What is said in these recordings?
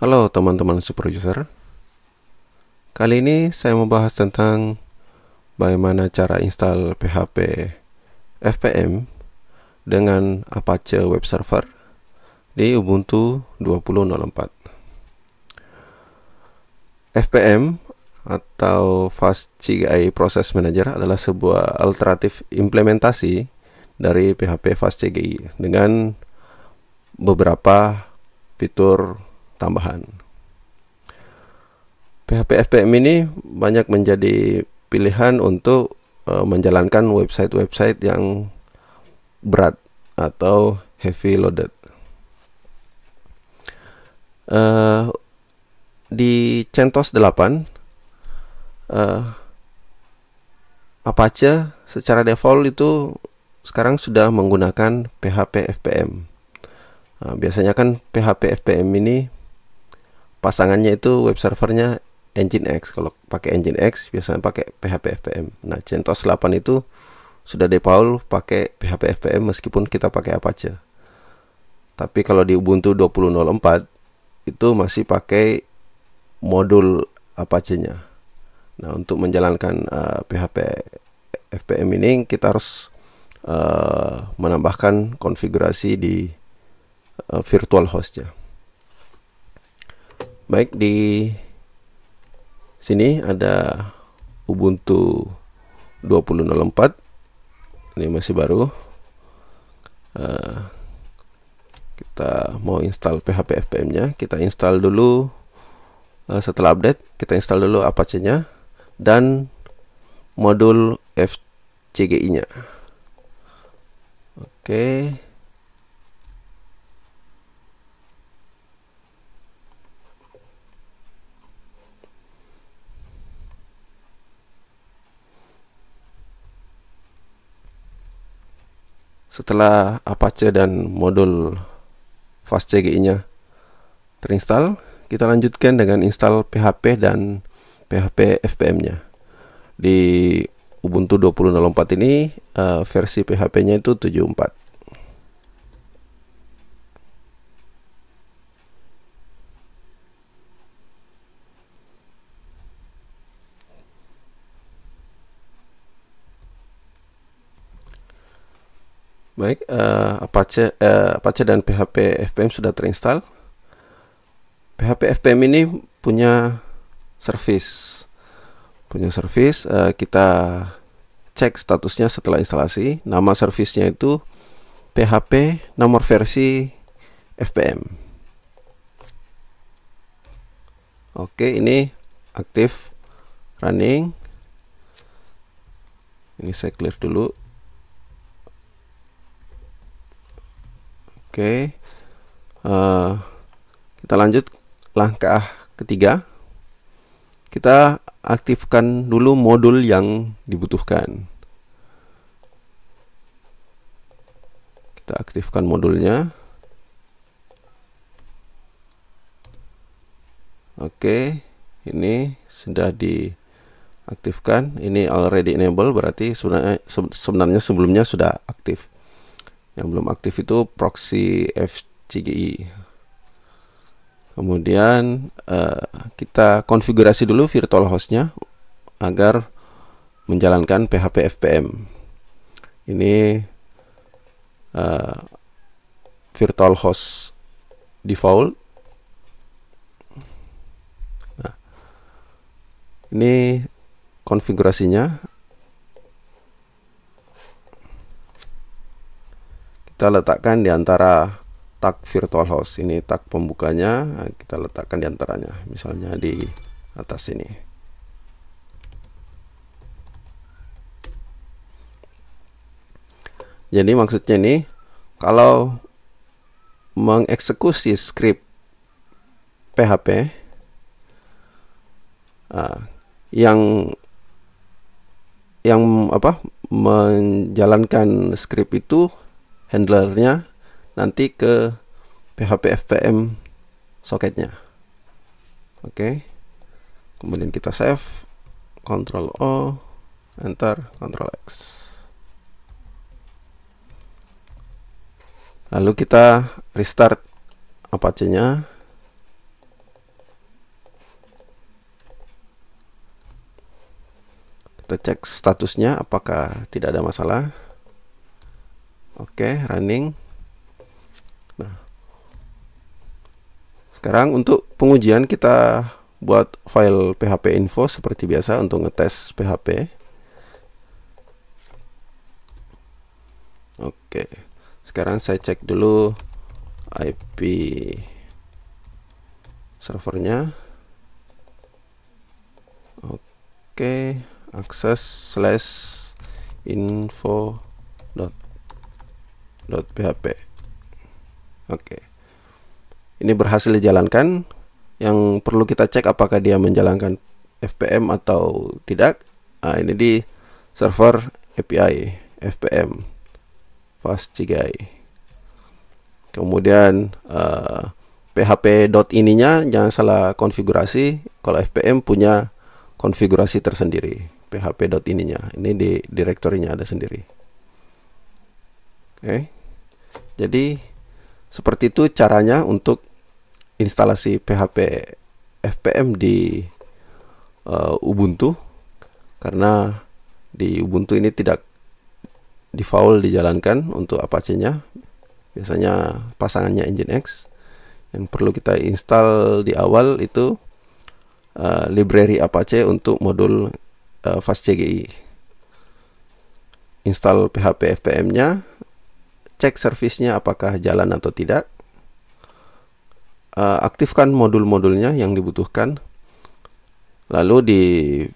Halo teman-teman super user. Kali ini saya membahas tentang bagaimana cara install PHP FPM dengan Apache web server di Ubuntu 20.04. FPM atau Fast CGI Process Manager adalah sebuah alternatif implementasi dari PHP Fast CGI dengan beberapa fitur tambahan. PHP FPM ini banyak menjadi pilihan untuk uh, menjalankan website-website yang berat atau heavy loaded. Uh, di CentOS 8 uh, eh, Apache secara default itu sekarang sudah menggunakan PHP FPM. Uh, biasanya kan PHP FPM ini pasangannya itu web servernya engine X. Kalau pakai engine X biasanya pakai PHP FPM. Nah, CentOS 8 itu sudah default pakai PHP FPM meskipun kita pakai Apache. Tapi kalau di Ubuntu 20.04 itu masih pakai modul Apache-nya. Nah, untuk menjalankan uh, eh, PHP FPM ini kita harus uh, menambahkan konfigurasi di uh, virtual hostnya. Baik di sini ada Ubuntu 2004 ini masih baru uh, kita mau install PHP FPM nya kita install dulu uh, setelah update kita install dulu Apache nya dan modul FCGI nya oke okay. setelah Apache dan modul fastcgi-nya terinstall, kita lanjutkan dengan install PHP dan PHP FPM-nya. Di Ubuntu 20.04 ini eh, versi PHP-nya itu 74. Baik, uh, Apache, uh, Apache dan PHP FPM sudah terinstall. PHP FPM ini punya service, punya service. Uh, kita cek statusnya setelah instalasi. Nama servicenya itu PHP nomor versi FPM. Oke, ini aktif running. Ini saya clear dulu. Oke. Uh, kita lanjut langkah ketiga. Kita aktifkan dulu modul yang dibutuhkan. Kita aktifkan modulnya. Oke, ini sudah diaktifkan. Ini already enable berarti sebenarnya sebenarnya sebelumnya sudah aktif. Yang belum aktif itu proxy FCGI. Kemudian uh, kita konfigurasi dulu virtual hostnya agar menjalankan PHP FPM. Ini uh, virtual host default. Nah, ini konfigurasinya kita letakkan di antara tag virtual host ini tag pembukanya kita letakkan di antaranya misalnya di atas ini jadi maksudnya ini kalau mengeksekusi script PHP ah, yang yang apa menjalankan script itu handlernya nanti ke PHP FPM soketnya oke okay. kemudian kita save Ctrl O enter Ctrl X lalu kita restart Apache nya kita cek statusnya apakah tidak ada masalah Oke, running. Nah. Sekarang untuk pengujian kita buat file PHP info seperti biasa untuk ngetes PHP. Oke. Sekarang saya cek dulu IP servernya. Oke, akses slash info dot .php. Oke. Ini berhasil dijalankan. Yang perlu kita cek apakah dia menjalankan FPM atau tidak. Nah, ini di server API FPM fast cigai. Kemudian uh, ah, PHP dot ininya jangan salah konfigurasi. Kalau FPM punya konfigurasi tersendiri PHP dot ininya. Ini di direktorinya ada sendiri. Oke. Okay. Jadi seperti itu caranya untuk instalasi PHP FPM di uh, Ubuntu karena di Ubuntu ini tidak default dijalankan untuk Apache-nya. Biasanya pasangannya Nginx. Yang perlu kita install di awal itu uh, library Apache untuk modul uh, eh, FastCGI. Install PHP FPM-nya cek servisnya apakah jalan atau tidak. Uh, aktifkan modul-modulnya yang dibutuhkan. Lalu di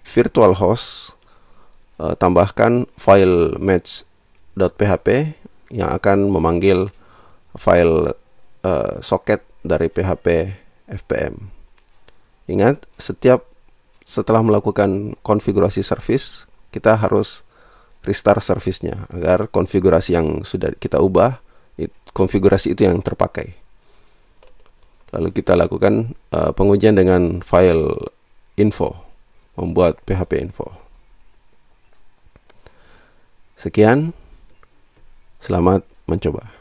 virtual host uh, tambahkan file match.php yang akan memanggil file uh, eh, socket dari PHP FPM. Ingat, setiap setelah melakukan konfigurasi service, kita harus restart servicenya agar konfigurasi yang sudah kita ubah konfigurasi itu yang terpakai. Lalu kita lakukan uh, pengujian dengan file info, membuat PHP info. Sekian. Selamat mencoba.